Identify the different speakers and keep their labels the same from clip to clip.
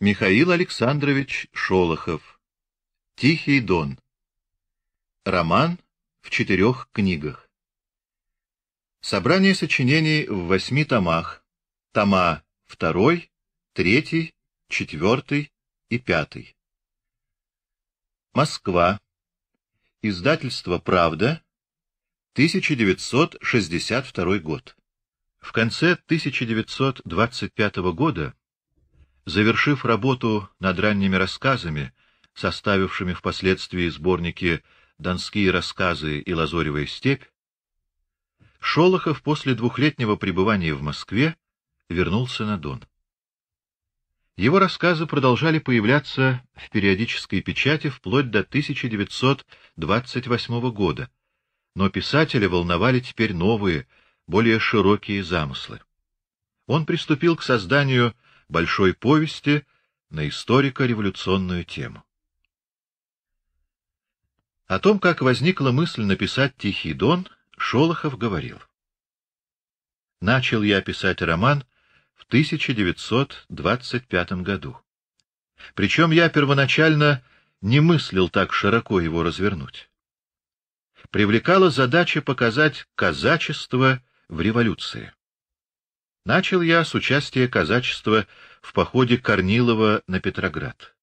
Speaker 1: Михаил Александрович Шолохов. Тихий дон. Роман в четырех книгах. Собрание сочинений в восьми томах. Тома второй, третий, четвертый и пятый. Москва. Издательство «Правда», 1962 год. В конце 1925 года Завершив работу над ранними рассказами, составившими впоследствии сборники «Донские рассказы» и «Лазоревая степь», Шолохов после двухлетнего пребывания в Москве вернулся на Дон. Его рассказы продолжали появляться в периодической печати вплоть до 1928 года, но писателя волновали теперь новые, более широкие замыслы. Он приступил к созданию большой повести на историко-революционную тему. О том, как возникла мысль написать «Тихий дон», Шолохов говорил. Начал я писать роман в 1925 году. Причем я первоначально не мыслил так широко его развернуть. Привлекала задача показать казачество в революции. Начал я с участия казачества в походе Корнилова на Петроград.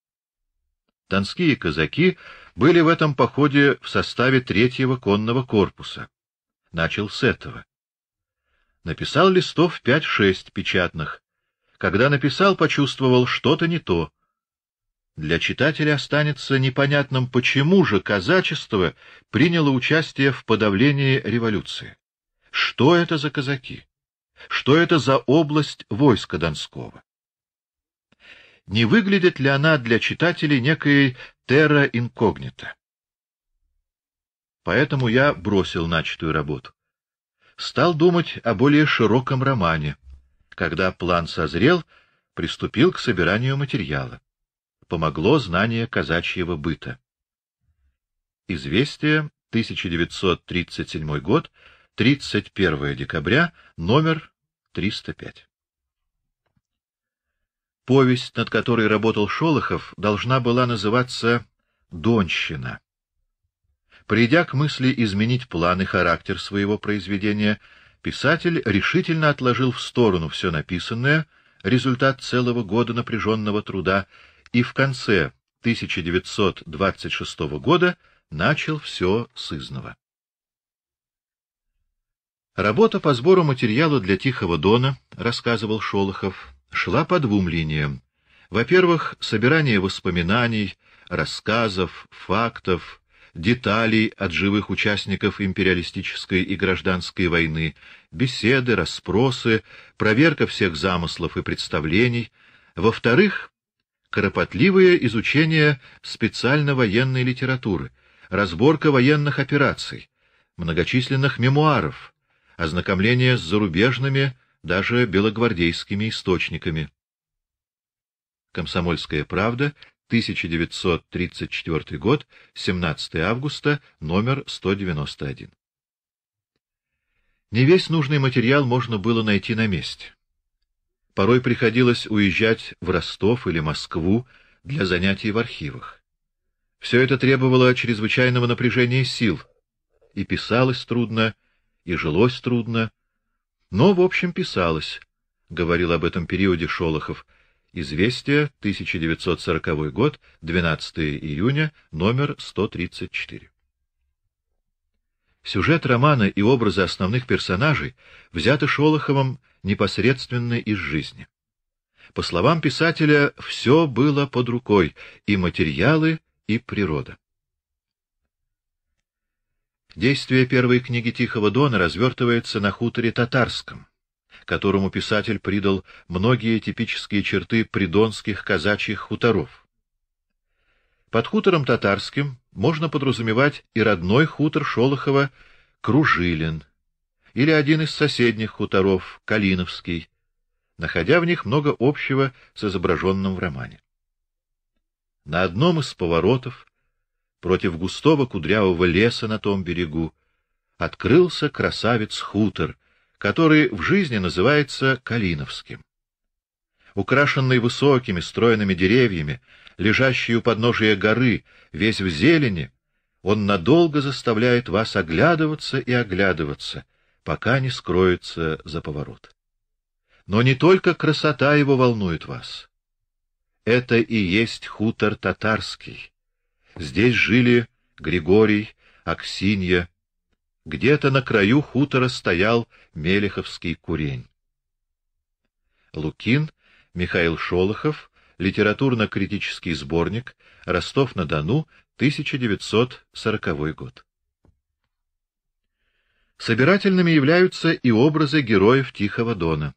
Speaker 1: Донские казаки были в этом походе в составе третьего конного корпуса. Начал с этого. Написал листов пять-шесть печатных. Когда написал, почувствовал что-то не то. Для читателя останется непонятным, почему же казачество приняло участие в подавлении революции. Что это за казаки? Что это за область войска Донского? не выглядит ли она для читателей некой терра инкогнито. Поэтому я бросил начатую работу. Стал думать о более широком романе. Когда план созрел, приступил к собиранию материала. Помогло знание казачьего быта. Известие, 1937 год, 31 декабря, номер 305. Повесть, над которой работал Шолохов, должна была называться «Донщина». Придя к мысли изменить план и характер своего произведения, писатель решительно отложил в сторону все написанное, результат целого года напряженного труда, и в конце 1926 года начал все с изного. Работа по сбору материала для Тихого Дона, рассказывал Шолохов, шла по двум линиям. Во-первых, собирание воспоминаний, рассказов, фактов, деталей от живых участников империалистической и гражданской войны, беседы, расспросы, проверка всех замыслов и представлений. Во-вторых, кропотливое изучение специально военной литературы, разборка военных операций, многочисленных мемуаров, ознакомление с зарубежными даже белогвардейскими источниками. Комсомольская правда, 1934 год, 17 августа, номер 191. Не весь нужный материал можно было найти на месте. Порой приходилось уезжать в Ростов или Москву для занятий в архивах. Все это требовало чрезвычайного напряжения сил, и писалось трудно, и жилось трудно, но, в общем, писалось, — говорил об этом периоде Шолохов. Известия, 1940 год, 12 июня, номер 134. Сюжет романа и образы основных персонажей взяты Шолоховым непосредственно из жизни. По словам писателя, все было под рукой, и материалы, и природа. Действие первой книги Тихого Дона развертывается на хуторе татарском, которому писатель придал многие типические черты придонских казачьих хуторов. Под хутором татарским можно подразумевать и родной хутор Шолохова Кружилин, или один из соседних хуторов Калиновский, находя в них много общего с изображенным в романе. На одном из поворотов против густого кудрявого леса на том берегу, открылся красавец-хутор, который в жизни называется Калиновским. Украшенный высокими стройными деревьями, лежащий у подножия горы, весь в зелени, он надолго заставляет вас оглядываться и оглядываться, пока не скроется за поворот. Но не только красота его волнует вас. Это и есть хутор татарский, Здесь жили Григорий, Аксинья. Где-то на краю хутора стоял Мелеховский курень. Лукин, Михаил Шолохов, литературно-критический сборник, Ростов-на-Дону, 1940 год. Собирательными являются и образы героев Тихого Дона.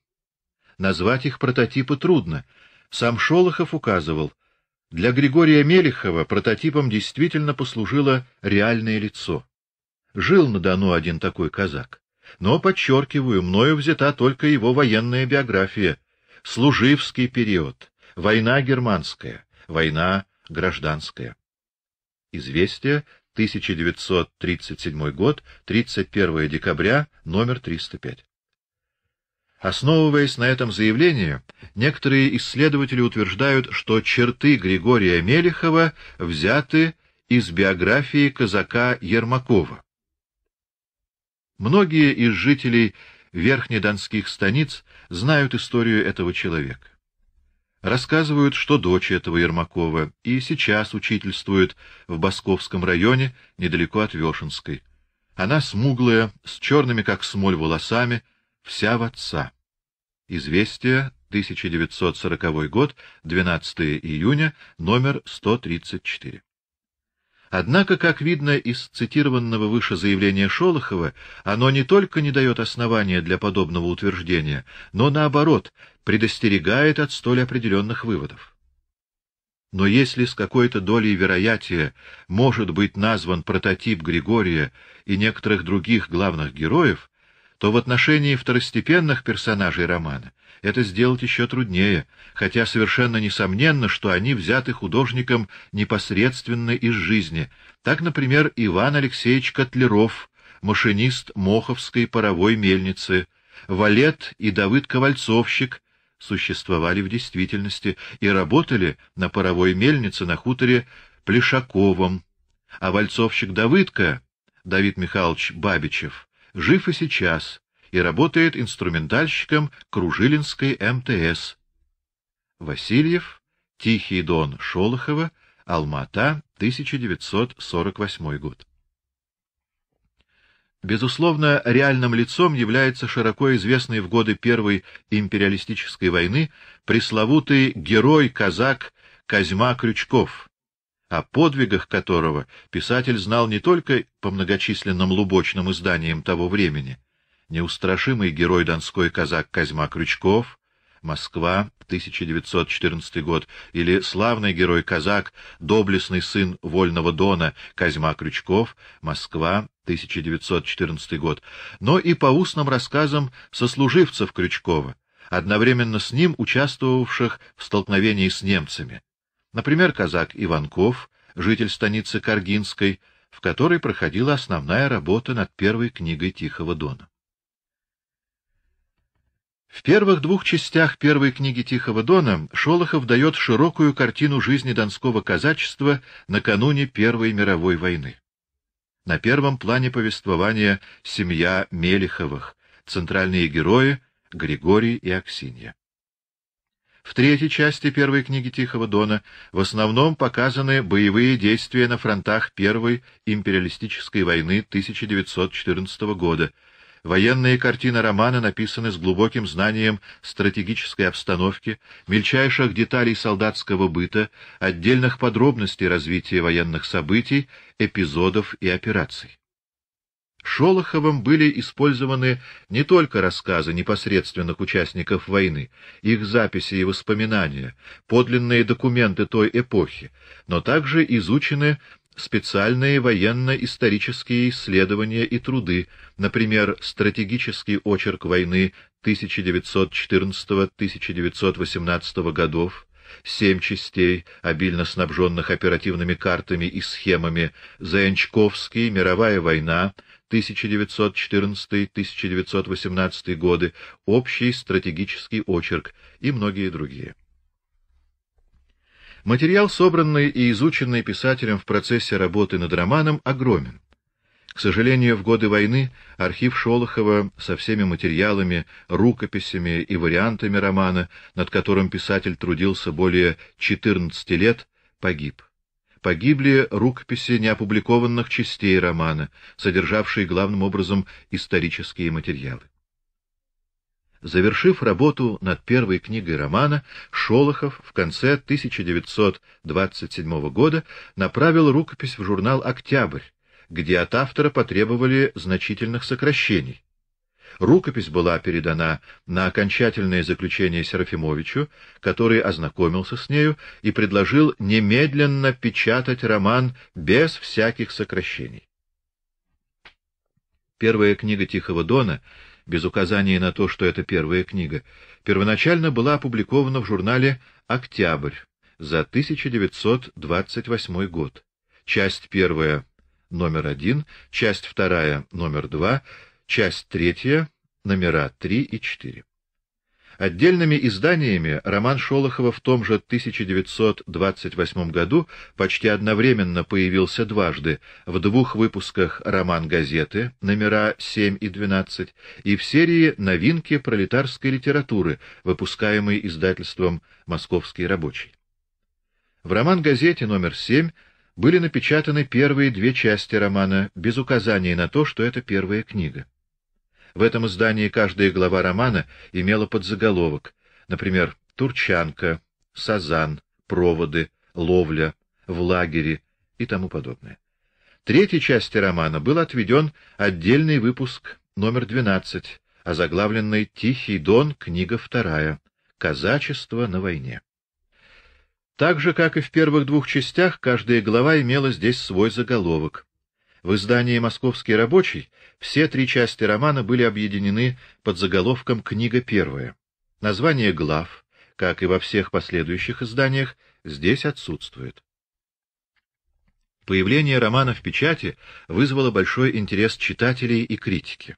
Speaker 1: Назвать их прототипы трудно. Сам Шолохов указывал, для Григория Мелехова прототипом действительно послужило реальное лицо. Жил на Дону один такой казак. Но, подчеркиваю, мною взята только его военная биография. Служивский период, война германская, война гражданская. Известие, 1937 год, 31 декабря, номер 305. Основываясь на этом заявлении, некоторые исследователи утверждают, что черты Григория Мелехова взяты из биографии казака Ермакова. Многие из жителей верхнедонских станиц знают историю этого человека. Рассказывают, что дочь этого Ермакова и сейчас учительствует в Басковском районе, недалеко от Вешенской. Она смуглая, с черными как смоль волосами, Вся в отца. Известие, 1940 год, 12 июня, номер 134. Однако, как видно из цитированного выше заявления Шолохова, оно не только не дает основания для подобного утверждения, но, наоборот, предостерегает от столь определенных выводов. Но если с какой-то долей вероятия может быть назван прототип Григория и некоторых других главных героев, то в отношении второстепенных персонажей романа это сделать еще труднее, хотя совершенно несомненно, что они взяты художником непосредственно из жизни. Так, например, Иван Алексеевич Котлеров, машинист Моховской паровой мельницы, Валет и Давыд Ковальцовщик существовали в действительности и работали на паровой мельнице на хуторе Плешаковом, а вальцовщик Давыдка, Давид Михайлович Бабичев, жив и сейчас и работает инструментальщиком Кружилинской МТС. Васильев, Тихий Дон Шолохова, Алма-Ата 1948 год. Безусловно, реальным лицом является широко известный в годы Первой империалистической войны пресловутый герой-казак Козьма Крючков, о подвигах которого писатель знал не только по многочисленным лубочным изданиям того времени. Неустрашимый герой донской казак Козьма Крючков, Москва, 1914 год, или славный герой-казак, доблестный сын Вольного Дона Козьма Крючков, Москва, 1914 год, но и по устным рассказам сослуживцев Крючкова, одновременно с ним участвовавших в столкновении с немцами. Например, казак Иванков, житель станицы Каргинской, в которой проходила основная работа над первой книгой Тихого Дона. В первых двух частях первой книги Тихого Дона Шолохов даёт широкую картину жизни донского казачества накануне Первой мировой войны. На первом плане повествования семья Мелиховых, центральные герои Григорий и Аксинья. В третьей части первой книги Тихого Дона в основном показаны боевые действия на фронтах Первой империалистической войны 1914 года. Военные картины романа написаны с глубоким знанием стратегической обстановки, мельчайших деталей солдатского быта, отдельных подробностей развития военных событий, эпизодов и операций. Шолоховым были использованы не только рассказы непосредственных участников войны, их записи и воспоминания, подлинные документы той эпохи, но также изучены специальные военно-исторические исследования и труды, например, стратегический очерк войны 1914-1918 годов, семь частей, обильно снабженных оперативными картами и схемами, Заянчковский, Мировая война, 1914-1918 годы, общий стратегический очерк и многие другие. Материал, собранный и изученный писателем в процессе работы над романом, огромен. К сожалению, в годы войны архив Шолохова со всеми материалами, рукописями и вариантами романа, над которым писатель трудился более 14 лет, погиб погибли рукописи неопубликованных частей романа, содержавшие главным образом исторические материалы. Завершив работу над первой книгой романа, Шолохов в конце 1927 года направил рукопись в журнал «Октябрь», где от автора потребовали значительных сокращений. Рукопись была передана на окончательное заключение Серафимовичу, который ознакомился с нею и предложил немедленно печатать роман без всяких сокращений. Первая книга Тихого Дона, без указания на то, что это первая книга, первоначально была опубликована в журнале «Октябрь» за 1928 год. Часть первая номер один, часть вторая номер два — Часть третья, номера 3 и 4. Отдельными изданиями роман Шолохова в том же 1928 году почти одновременно появился дважды в двух выпусках роман-газеты номера 7 и 12 и в серии «Новинки пролетарской литературы», выпускаемой издательством «Московский рабочий». В роман-газете номер 7 были напечатаны первые две части романа без указания на то, что это первая книга. В этом издании каждая глава романа имела подзаголовок, например, «Турчанка», «Сазан», «Проводы», «Ловля», «В лагере» и тому подобное. Третьей части романа был отведен отдельный выпуск номер 12, озаглавленный «Тихий дон. Книга вторая. Казачество на войне». Так же, как и в первых двух частях, каждая глава имела здесь свой заголовок. В издании «Московский рабочий» все три части романа были объединены под заголовком «Книга первая». Название глав, как и во всех последующих изданиях, здесь отсутствует. Появление романа в печати вызвало большой интерес читателей и критики.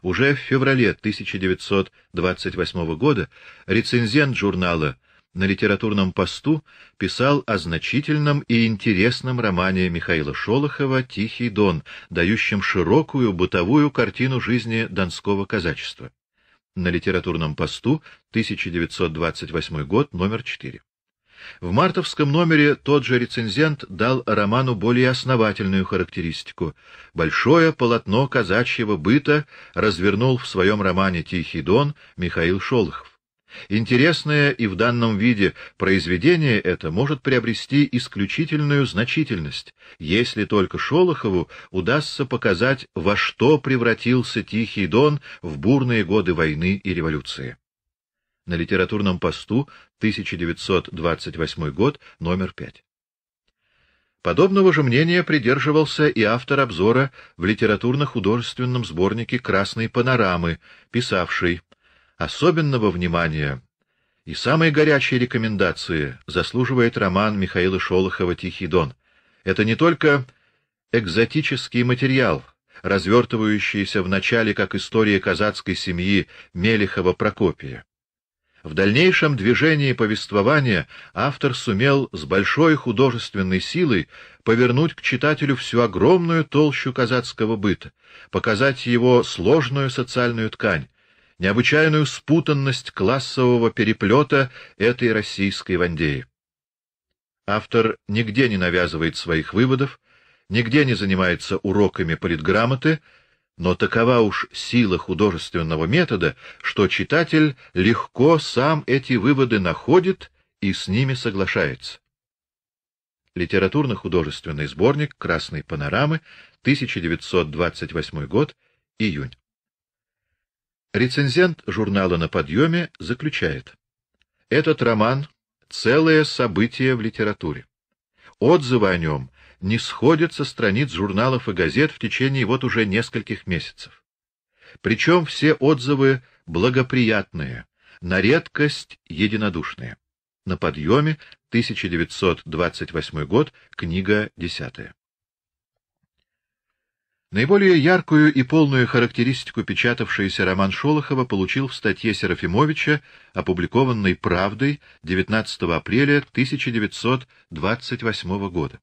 Speaker 1: Уже в феврале 1928 года рецензент журнала на литературном посту писал о значительном и интересном романе Михаила Шолохова «Тихий дон», дающем широкую бытовую картину жизни донского казачества. На литературном посту, 1928 год, номер 4. В мартовском номере тот же рецензент дал роману более основательную характеристику. Большое полотно казачьего быта развернул в своем романе «Тихий дон» Михаил Шолохов. Интересное и в данном виде произведение это может приобрести исключительную значительность, если только Шолохову удастся показать, во что превратился Тихий Дон в бурные годы войны и революции. На литературном посту 1928 год, номер 5. Подобного же мнения придерживался и автор обзора в литературно-художественном сборнике «Красной панорамы», писавший Особенного внимания и самые горячие рекомендации заслуживает роман Михаила Шолохова «Тихий дон». Это не только экзотический материал, развертывающийся в начале как история казацкой семьи Мелехова-Прокопия. В дальнейшем движении повествования автор сумел с большой художественной силой повернуть к читателю всю огромную толщу казацкого быта, показать его сложную социальную ткань, необычайную спутанность классового переплета этой российской вандеи. Автор нигде не навязывает своих выводов, нигде не занимается уроками политграмоты, но такова уж сила художественного метода, что читатель легко сам эти выводы находит и с ними соглашается. Литературно-художественный сборник «Красной панорамы», 1928 год, июнь. Рецензент журнала «На подъеме» заключает. Этот роман — целое событие в литературе. Отзывы о нем не сходят со страниц журналов и газет в течение вот уже нескольких месяцев. Причем все отзывы благоприятные, на редкость единодушные. На подъеме, 1928 год, книга 10. Наиболее яркую и полную характеристику печатавшийся роман Шолохова получил в статье Серафимовича, опубликованной «Правдой» 19 апреля 1928 года.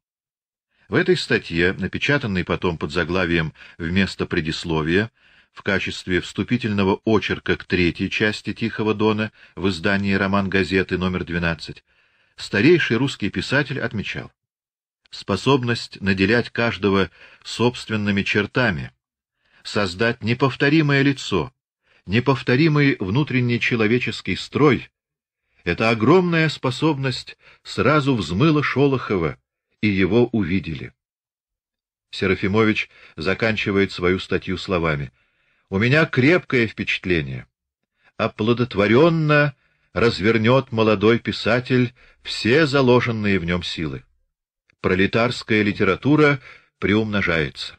Speaker 1: В этой статье, напечатанной потом под заглавием «Вместо предисловия», в качестве вступительного очерка к третьей части «Тихого дона» в издании «Роман газеты» номер 12, старейший русский писатель отмечал способность наделять каждого собственными чертами, создать неповторимое лицо, неповторимый внутренний человеческий строй — это огромная способность сразу взмыла Шолохова, и его увидели. Серафимович заканчивает свою статью словами. «У меня крепкое впечатление. Оплодотворенно развернет молодой писатель все заложенные в нем силы. Пролетарская литература приумножается.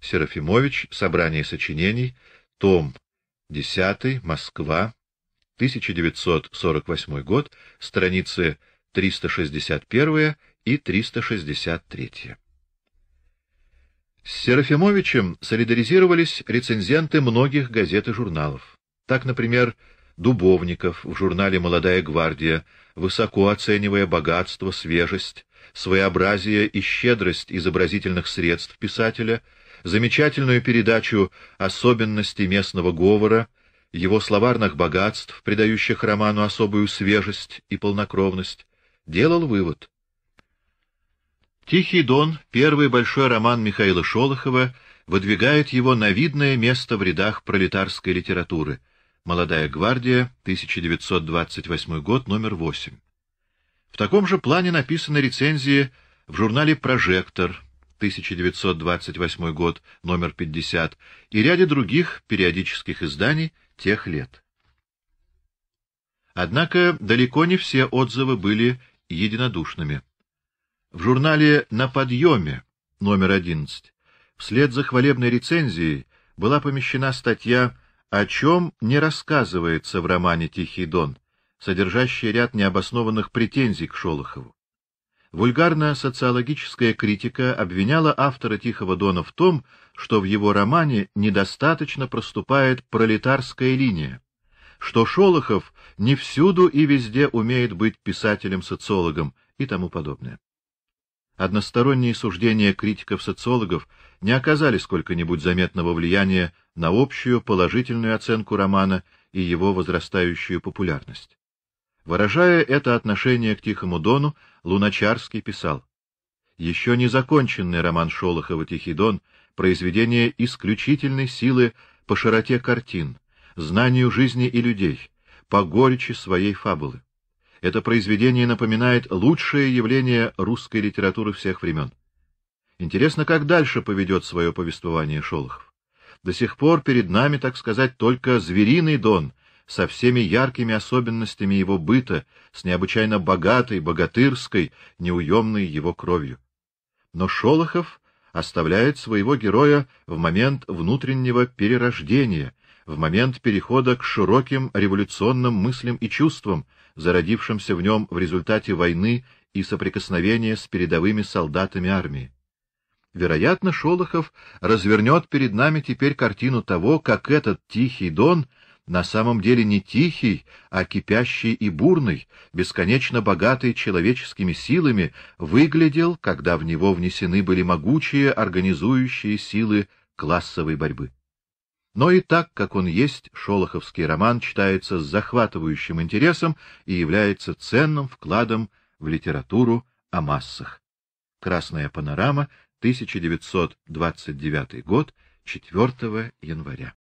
Speaker 1: Серафимович. Собрание сочинений. Том 10. Москва. 1948 год. Страницы 361 и 363. С Серафимовичем солидаризировались рецензенты многих газет и журналов. Так, например, Дубовников в журнале «Молодая гвардия», высоко оценивая богатство, свежесть, своеобразие и щедрость изобразительных средств писателя, замечательную передачу особенностей местного говора, его словарных богатств, придающих роману особую свежесть и полнокровность, делал вывод. «Тихий дон», первый большой роман Михаила Шолохова, выдвигает его на видное место в рядах пролетарской литературы — Молодая гвардия, 1928 год, номер 8. В таком же плане написаны рецензии в журнале «Прожектор», 1928 год, номер 50, и ряде других периодических изданий тех лет. Однако далеко не все отзывы были единодушными. В журнале «На подъеме» номер 11 вслед за хвалебной рецензией была помещена статья о чем не рассказывается в романе «Тихий дон», содержащий ряд необоснованных претензий к Шолохову. Вульгарная социологическая критика обвиняла автора Тихого Дона в том, что в его романе недостаточно проступает пролетарская линия, что Шолохов не всюду и везде умеет быть писателем-социологом и тому подобное. Односторонние суждения критиков-социологов не оказали сколько-нибудь заметного влияния на общую положительную оценку романа и его возрастающую популярность. Выражая это отношение к Тихому Дону, Луначарский писал: еще не законченный роман Шолохова Тихий Дон произведение исключительной силы по широте картин, знанию жизни и людей, по горечи своей фабулы. Это произведение напоминает лучшее явление русской литературы всех времен. Интересно, как дальше поведет свое повествование Шолохов. До сих пор перед нами, так сказать, только звериный Дон со всеми яркими особенностями его быта, с необычайно богатой, богатырской, неуемной его кровью. Но Шолохов оставляет своего героя в момент внутреннего перерождения, в момент перехода к широким революционным мыслям и чувствам, зародившимся в нем в результате войны и соприкосновения с передовыми солдатами армии. Вероятно, Шолохов развернет перед нами теперь картину того, как этот тихий Дон на самом деле не тихий, а кипящий и бурный, бесконечно богатый человеческими силами, выглядел, когда в него внесены были могучие организующие силы классовой борьбы. Но и так, как он есть, шолоховский роман читается с захватывающим интересом и является ценным вкладом в литературу о массах. Красная панорама 1929 год, 4 января.